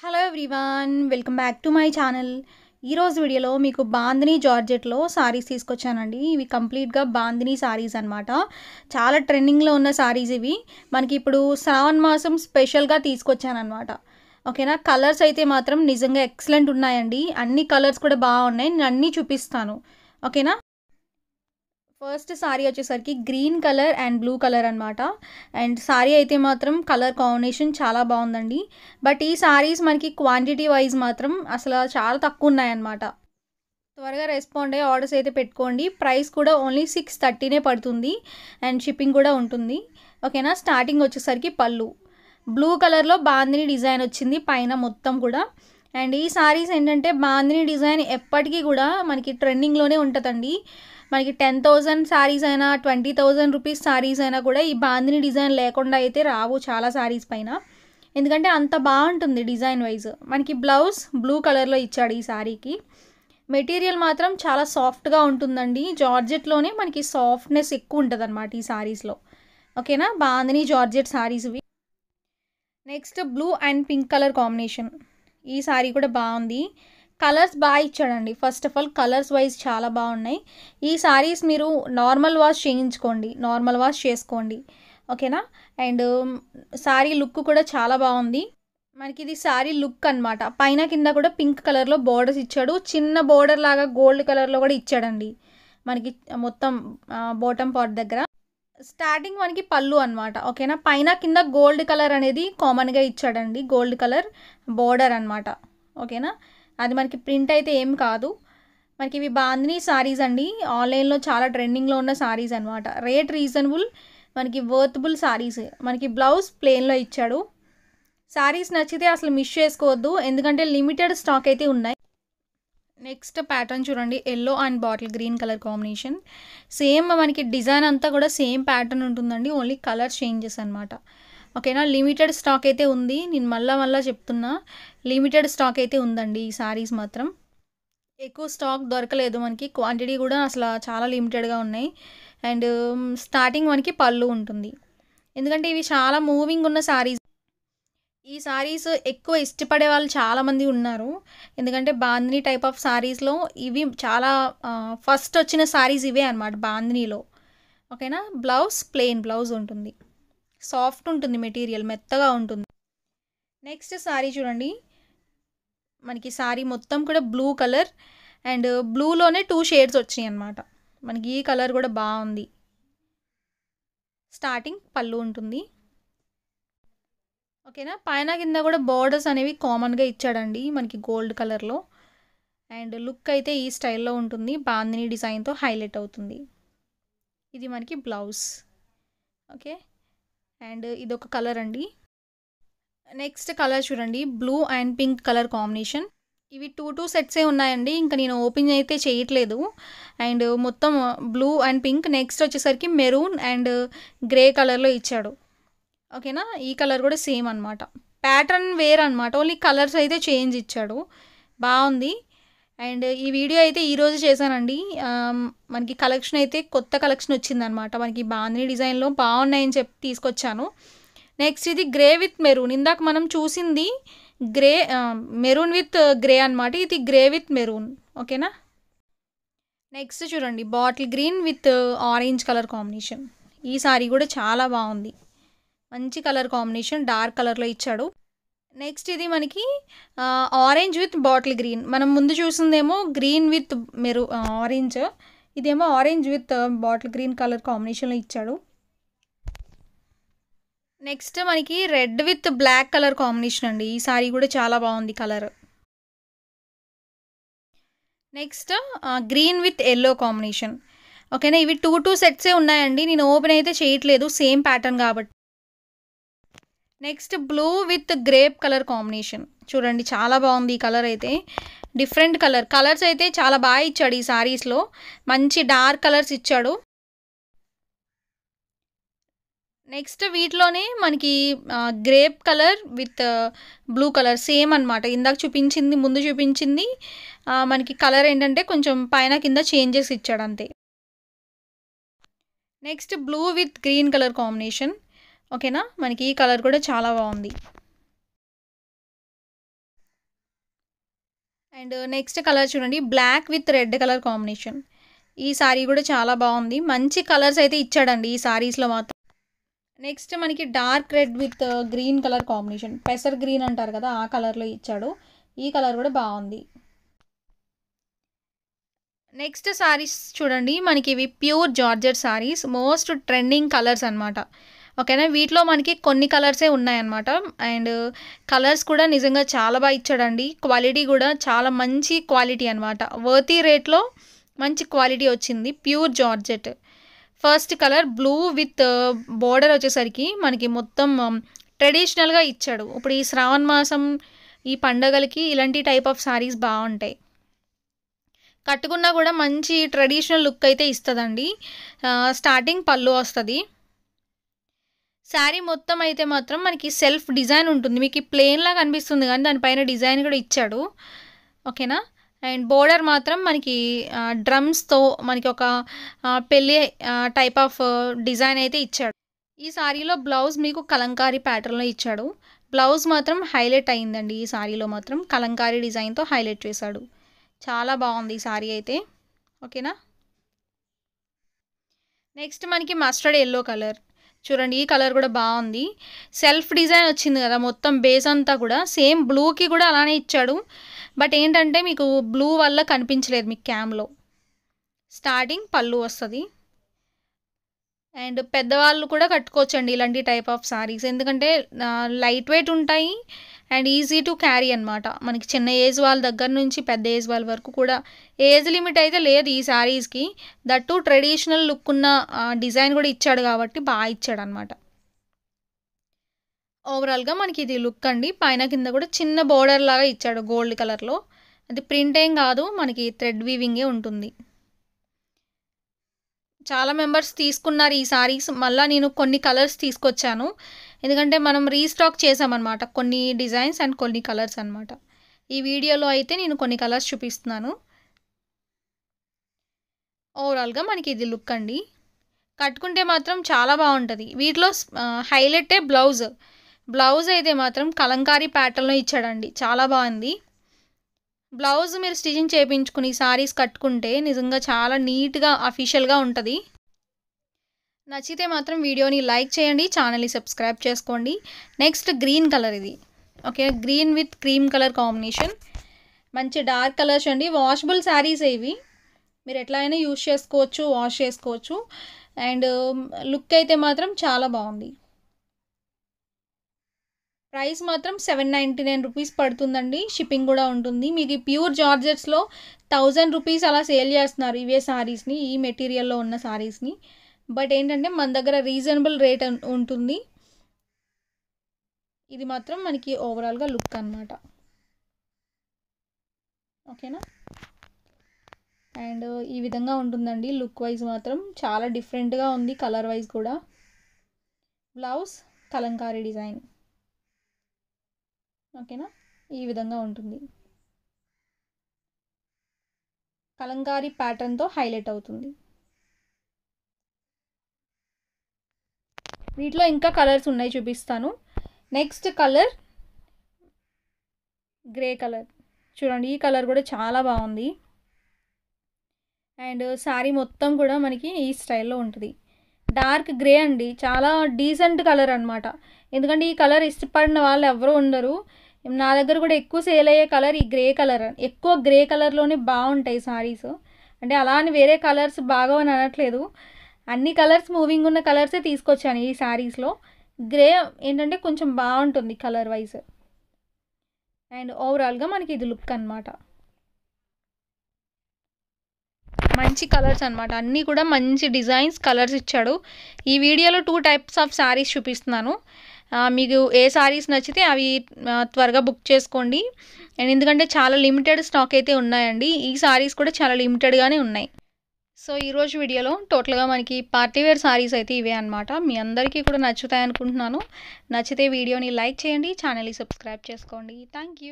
hello everyone welcome back to my channel ఈరోజు వీడియోలో మీకు బాందిని జార్జెట్లో సారీస్ తీసుకొచ్చానండి ఇవి కంప్లీట్గా బాందిని సారీస్ అనమాట చాలా ట్రెండింగ్లో ఉన్న సారీస్ ఇవి మనకి ఇప్పుడు శ్రావణ్ మాసం స్పెషల్గా తీసుకొచ్చానమాట ఓకేనా కలర్స్ అయితే మాత్రం నిజంగా ఎక్సలెంట్ ఉన్నాయండి అన్ని కలర్స్ కూడా బాగున్నాయి నేను అన్నీ చూపిస్తాను ఓకేనా ఫస్ట్ సారీ వచ్చేసరికి green colour and blue colour అనమాట అండ్ సారీ అయితే మాత్రం కలర్ కాంబినేషన్ చాలా బాగుందండి బట్ ఈ సారీస్ మనకి క్వాంటిటీ వైజ్ మాత్రం అసలు చాలా తక్కువ ఉన్నాయన్నమాట త్వరగా రెస్పాండ్ అయ్యి ఆర్డర్స్ అయితే పెట్టుకోండి ప్రైస్ కూడా ఓన్లీ సిక్స్ థర్టీనే పడుతుంది అండ్ షిప్పింగ్ కూడా ఉంటుంది ఓకేనా స్టార్టింగ్ వచ్చేసరికి పళ్ళు బ్లూ కలర్లో బాందిని డిజైన్ వచ్చింది పైన మొత్తం కూడా అండ్ ఈ సారీస్ ఏంటంటే బాందిని డిజైన్ ఎప్పటికీ కూడా మనకి ట్రెండింగ్లోనే ఉంటుందండి మనకి టెన్ థౌజండ్ శారీస్ అయినా ట్వంటీ థౌజండ్ రూపీస్ శారీస్ అయినా కూడా ఈ బాందిని డిజైన్ లేకుండా అయితే రావు చాలా శారీస్ పైన ఎందుకంటే అంత బాగుంటుంది డిజైన్ వైజ్ మనకి బ్లౌజ్ బ్లూ కలర్లో ఇచ్చాడు ఈ శారీకి మెటీరియల్ మాత్రం చాలా సాఫ్ట్గా ఉంటుందండి జార్జెట్లోనే మనకి సాఫ్ట్నెస్ ఎక్కువ ఉంటుంది అనమాట ఈ శారీస్లో ఓకేనా బాందిని జార్జెట్ శారీస్ ఇవి next blue and pink colour combination ఈ శారీ కూడా బాగుంది కలర్స్ బాగా ఇచ్చాడండి first of all colours wise చాలా బాగున్నాయి ఈ సారీస్ మీరు నార్మల్ వాష్ చేయించుకోండి నార్మల్ వాష్ చేసుకోండి ఓకేనా అండ్ సారీ లుక్ కూడా చాలా బాగుంది మనకి ఇది శారీ లుక్ అనమాట పైన కింద కూడా పింక్ కలర్లో బోర్డర్స్ ఇచ్చాడు చిన్న బోర్డర్ లాగా గోల్డ్ కలర్లో కూడా ఇచ్చాడండి మనకి మొత్తం బాటమ్ పార్ట్ దగ్గర స్టార్టింగ్ మనకి పళ్ళు అనమాట ఓకేనా పైన కింద గోల్డ్ కలర్ అనేది కామన్గా ఇచ్చాడండి గోల్డ్ కలర్ బోర్డర్ అనమాట ఓకేనా అది మనకి ప్రింట్ అయితే ఏం కాదు మనకి ఇవి బాందినీ సారీస్ అండి ఆన్లైన్లో చాలా ట్రెండింగ్లో ఉన్న సారీస్ అనమాట రేట్ రీజనబుల్ మనకి వర్త్బుల్ సారీస్ మనకి బ్లౌజ్ ప్లెయిన్లో ఇచ్చాడు సారీస్ నచ్చితే అసలు మిస్ చేసుకోవద్దు ఎందుకంటే లిమిటెడ్ స్టాక్ అయితే ఉన్నాయి నెక్స్ట్ ప్యాటర్న్ చూడండి yellow and bottle green colour combination same మనకి డిజైన్ అంతా కూడా సేమ్ ప్యాటర్న్ ఉంటుందండి ఓన్లీ కలర్ చేంజెస్ అనమాట ఓకేనా లిమిటెడ్ స్టాక్ అయితే ఉంది నేను మళ్ళా మళ్ళా చెప్తున్నా లిమిటెడ్ స్టాక్ అయితే ఉందండి ఈ శారీస్ మాత్రం ఎక్కువ స్టాక్ దొరకలేదు మనకి క్వాంటిటీ కూడా అసలు చాలా లిమిటెడ్గా ఉన్నాయి అండ్ స్టార్టింగ్ మనకి పళ్ళు ఉంటుంది ఎందుకంటే ఇవి చాలా మూవింగ్ ఉన్న శారీస్ ఈ శారీస్ ఎక్కువ ఇష్టపడే వాళ్ళు చాలామంది ఉన్నారు ఎందుకంటే బాంధిని టైప్ ఆఫ్ శారీస్లో ఇవి చాలా ఫస్ట్ వచ్చిన శారీస్ ఇవే అనమాట బాందినిలో ఓకేనా బ్లౌజ్ ప్లెయిన్ బ్లౌజ్ ఉంటుంది సాఫ్ట్ ఉంటుంది మెటీరియల్ మెత్తగా ఉంటుంది నెక్స్ట్ శారీ చూడండి మనకి శారీ మొత్తం కూడా బ్లూ కలర్ అండ్ బ్లూలోనే టూ షేడ్స్ వచ్చినాయి అనమాట మనకి ఈ కలర్ కూడా బాగుంది స్టార్టింగ్ పళ్ళు ఉంటుంది ఓకేనా పైన కింద కూడా బార్డర్స్ అనేవి కామన్గా ఇచ్చాడండి మనకి గోల్డ్ కలర్లో అండ్ లుక్ అయితే ఈ స్టైల్లో ఉంటుంది బాందిని డిజైన్తో హైలైట్ అవుతుంది ఇది మనకి బ్లౌజ్ ఓకే అండ్ ఇదొక కలర్ అండి నెక్స్ట్ కలర్ చూడండి blue and pink colour combination ఇవి టూ టూ సెట్సే ఉన్నాయండి ఇంకా నేను ఓపెన్ అయితే చేయట్లేదు అండ్ మొత్తం బ్లూ అండ్ పింక్ నెక్స్ట్ వచ్చేసరికి మెరూన్ అండ్ గ్రే కలర్లో ఇచ్చాడు ఓకేనా ఈ కలర్ కూడా సేమ్ అనమాట ప్యాటర్న్ వేర్ అనమాట ఓన్లీ కలర్స్ అయితే చేంజ్ ఇచ్చాడు బాగుంది అండ్ ఈ వీడియో అయితే ఈరోజు చేశానండి మనకి కలెక్షన్ అయితే కొత్త కలెక్షన్ వచ్చిందనమాట మనకి బాందిని డిజైన్లో బాగున్నాయని చెప్పి తీసుకొచ్చాను నెక్స్ట్ ఇది గ్రే విత్ మెరూన్ ఇందాక మనం చూసింది గ్రే మెరూన్ విత్ గ్రే అనమాట ఇది గ్రే విత్ మెరూన్ ఓకేనా నెక్స్ట్ చూడండి bottle green with orange colour combination ఈ సారీ కూడా చాలా బాగుంది మంచి కలర్ కాంబినేషన్ డార్క్ కలర్లో ఇచ్చాడు నెక్స్ట్ ఇది మనకి ఆరెంజ్ విత్ బాటిల్ గ్రీన్ మనం ముందు చూసిందేమో గ్రీన్ విత్ మెరు ఆరెంజ్ ఇదేమో orange with bottle green colour కాంబినేషన్లో ఇచ్చాడు నెక్స్ట్ మనకి red with black colour combination అండి ఈ సారీ కూడా చాలా బాగుంది colour next green with yellow combination ఓకేనా ఇవి టూ టూ సెట్సే ఉన్నాయండి నేను ఓపెన్ అయితే చేయట్లేదు సేమ్ ప్యాటర్న్ కాబట్టి next blue with grape colour combination చూడండి చాలా బాగుంది ఈ కలర్ అయితే డిఫరెంట్ కలర్ కలర్స్ అయితే చాలా బాగా ఇచ్చాడు ఈ సారీస్లో మంచి డార్క్ కలర్స్ ఇచ్చాడు నెక్స్ట్ వీటిలోనే మనకి grape colour with blue colour same అనమాట ఇందాక చూపించింది ముందు చూపించింది మనకి కలర్ ఏంటంటే కొంచెం పైన కింద చేంజెస్ ఇచ్చాడు అంతే next blue with green colour combination ఓకేనా మనకి ఈ కలర్ కూడా చాలా బాగుంది అండ్ నెక్స్ట్ కలర్ చూడండి black with red colour combination ఈ సారీ కూడా చాలా బాగుంది మంచి కలర్స్ అయితే ఇచ్చాడండి ఈ సారీస్లో మాత్రం నెక్స్ట్ మనకి dark red with green colour combination పెసర్ గ్రీన్ అంటారు కదా ఆ కలర్లో ఇచ్చాడు ఈ కలర్ కూడా బాగుంది నెక్స్ట్ సారీస్ చూడండి మనకి ఇవి pure georgette saris most trending colours అనమాట ఓకేనా వీటిలో మనకి కొన్ని కలర్సే ఉన్నాయన్నమాట అండ్ కలర్స్ కూడా నిజంగా చాలా బాగా ఇచ్చాడండి క్వాలిటీ కూడా చాలా మంచి క్వాలిటీ అనమాట వర్తీ రేట్లో మంచి క్వాలిటీ వచ్చింది pure georgette first colour blue with border వచ్చేసరికి మనకి మొత్తం um, ట్రెడిషనల్గా ఇచ్చాడు ఇప్పుడు ఈ శ్రావణ మాసం ఈ పండగలకి ఇలాంటి టైప్ ఆఫ్ శారీస్ బాగుంటాయి కట్టుకున్నా కూడా మంచి ట్రెడిషనల్ లుక్ అయితే ఇస్తుందండి స్టార్టింగ్ పళ్ళు వస్తుంది శారీ మొత్తం అయితే మాత్రం మనకి సెల్ఫ్ డిజైన్ ఉంటుంది మీకు ప్లెయిన్లా కనిపిస్తుంది కానీ దానిపైన డిజైన్ కూడా ఇచ్చాడు ఓకేనా అండ్ బోర్డర్ మాత్రం మనకి డ్రమ్స్తో మనకి ఒక పెళ్ళి టైప్ ఆఫ్ డిజైన్ అయితే ఇచ్చాడు ఈ శారీలో బ్లౌజ్ మీకు కలంకారీ ప్యాటర్న్లో ఇచ్చాడు బ్లౌజ్ మాత్రం హైలైట్ అయిందండి ఈ శారీలో మాత్రం కలంకారీ డిజైన్తో హైలైట్ చేశాడు చాలా బాగుంది ఈ శారీ అయితే ఓకేనా నెక్స్ట్ మనకి మస్టర్డ్ ఎల్లో కలర్ చూడండి ఈ కలర్ కూడా బాగుంది సెల్ఫ్ డిజైన్ వచ్చింది కదా మొత్తం బేస్ అంతా కూడా సేమ్ బ్లూకి కూడా అలానే ఇచ్చాడు బట్ ఏంటంటే మీకు బ్లూ వల్ల కనిపించలేదు మీకు క్యామ్లో స్టార్టింగ్ పళ్ళు వస్తుంది అండ్ పెద్దవాళ్ళు కూడా కట్టుకోవచ్చండి ఇలాంటి టైప్ ఆఫ్ సారీస్ ఎందుకంటే లైట్ వెయిట్ ఉంటాయి అండ్ ఈజీ టు క్యారీ అనమాట మనకి చిన్న ఏజ్ వాళ్ళ దగ్గర నుంచి పెద్ద ఏజ్ వాళ్ళ వరకు కూడా ఏజ్ లిమిట్ అయితే లేదు ఈ శారీస్కి దట్టు ట్రెడిషనల్ లుక్ ఉన్న డిజైన్ కూడా ఇచ్చాడు కాబట్టి బాగా ఇచ్చాడు అనమాట ఓవరాల్గా మనకి ఇది లుక్ అండి పైన కింద కూడా చిన్న బోర్డర్ లాగా ఇచ్చాడు గోల్డ్ కలర్లో అది ప్రింట్ ఏం కాదు మనకి థ్రెడ్ వీవింగే ఉంటుంది చాలా మెంబర్స్ తీసుకున్నారు ఈ సారీస్ మళ్ళీ నేను కొన్ని కలర్స్ తీసుకొచ్చాను ఎందుకంటే మనం రీస్టాక్ చేసామన్నమాట కొన్ని డిజైన్స్ అండ్ కొన్ని కలర్స్ అనమాట ఈ వీడియోలో అయితే నేను కొన్ని కలర్స్ చూపిస్తున్నాను ఓవరాల్గా మనకి ఇది లుక్ అండి కట్టుకుంటే మాత్రం చాలా బాగుంటుంది వీటిలో హైలైటే బ్లౌజ్ బ్లౌజ్ అయితే మాత్రం కలంకారీ ప్యాటర్న్లో ఇచ్చాడండి చాలా బాగుంది బ్లౌజ్ మీరు స్టిచింగ్ చేయించుకుని సారీస్ కట్టుకుంటే నిజంగా చాలా నీట్గా అఫీషియల్గా ఉంటుంది నచ్చితే మాత్రం వీడియోని లైక్ చేయండి ఛానల్ని సబ్స్క్రైబ్ చేసుకోండి నెక్స్ట్ గ్రీన్ కలర్ ఇది okay green with cream colour combination మంచి డార్క్ కలర్స్ అండి వాషబుల్ శారీస్ ఇవి మీరు ఎట్లా అయినా యూజ్ చేసుకోవచ్చు వాష్ చేసుకోవచ్చు అండ్ లుక్ అయితే మాత్రం చాలా బాగుంది ప్రైస్ మాత్రం సెవెన్ నైంటీ నైన్ రూపీస్ పడుతుందండి షిప్పింగ్ కూడా ఉంటుంది మీకు ప్యూర్ జార్జెట్స్లో థౌజండ్ రూపీస్ అలా సేల్ చేస్తున్నారు ఇవే శారీస్ని ఈ మెటీరియల్లో ఉన్న శారీస్ని బట్ ఏంటంటే మన దగ్గర రీజనబుల్ రేట్ ఉంటుంది ఇది మాత్రం మనకి ఓవరాల్గా లుక్ అనమాట ఓకేనా అండ్ ఈ విధంగా ఉంటుందండి లుక్ వైజ్ మాత్రం చాలా డిఫరెంట్గా ఉంది కలర్ వైజ్ కూడా బ్లౌజ్ కలంకారీ డిజైన్ ఓకేనా ఈ విధంగా ఉంటుంది కలంకారీ ప్యాటర్న్తో హైలైట్ అవుతుంది వీటిలో ఇంకా కలర్స్ ఉన్నాయి చూపిస్తాను నెక్స్ట్ కలర్ గ్రే కలర్ చూడండి ఈ కలర్ కూడా చాలా బాగుంది అండ్ శారీ మొత్తం కూడా మనకి ఈ స్టైల్లో ఉంటుంది డార్క్ గ్రే అండి చాలా డీసెంట్ కలర్ అనమాట ఎందుకంటే ఈ కలర్ ఇష్టపడిన వాళ్ళు ఎవరు ఉండరు నా దగ్గర కూడా ఎక్కువ సేల్ అయ్యే కలర్ ఈ గ్రే కలర్ ఎక్కువ గ్రే కలర్లోనే బాగుంటాయి శారీస్ అంటే అలా అని వేరే కలర్స్ బాగా అని అనట్లేదు అన్ని కలర్స్ మూవింగ్ ఉన్న కలర్సే తీసుకొచ్చాను ఈ శారీస్లో గ్రే ఏంటంటే కొంచెం బాగుంటుంది కలర్ వైజ్ అండ్ ఓవరాల్గా మనకి ఇది లుక్ అనమాట మంచి కలర్స్ అనమాట అన్నీ కూడా మంచి డిజైన్స్ కలర్స్ ఇచ్చాడు ఈ వీడియోలో టూ టైప్స్ ఆఫ్ శారీస్ చూపిస్తున్నాను మీకు ఏ శారీస్ నచ్చితే అవి త్వరగా బుక్ చేసుకోండి అండ్ ఎందుకంటే చాలా లిమిటెడ్ స్టాక్ అయితే ఉన్నాయండి ఈ శారీస్ కూడా చాలా లిమిటెడ్గానే ఉన్నాయి సో ఈరోజు వీడియోలో టోటల్గా మనకి పార్టీ వేర్ సారీస్ అయితే ఇవే అనమాట మీ అందరికీ కూడా నచ్చుతాయి అనుకుంటున్నాను నచ్చితే వీడియోని లైక్ చేయండి ఛానల్ని సబ్స్క్రైబ్ చేసుకోండి థ్యాంక్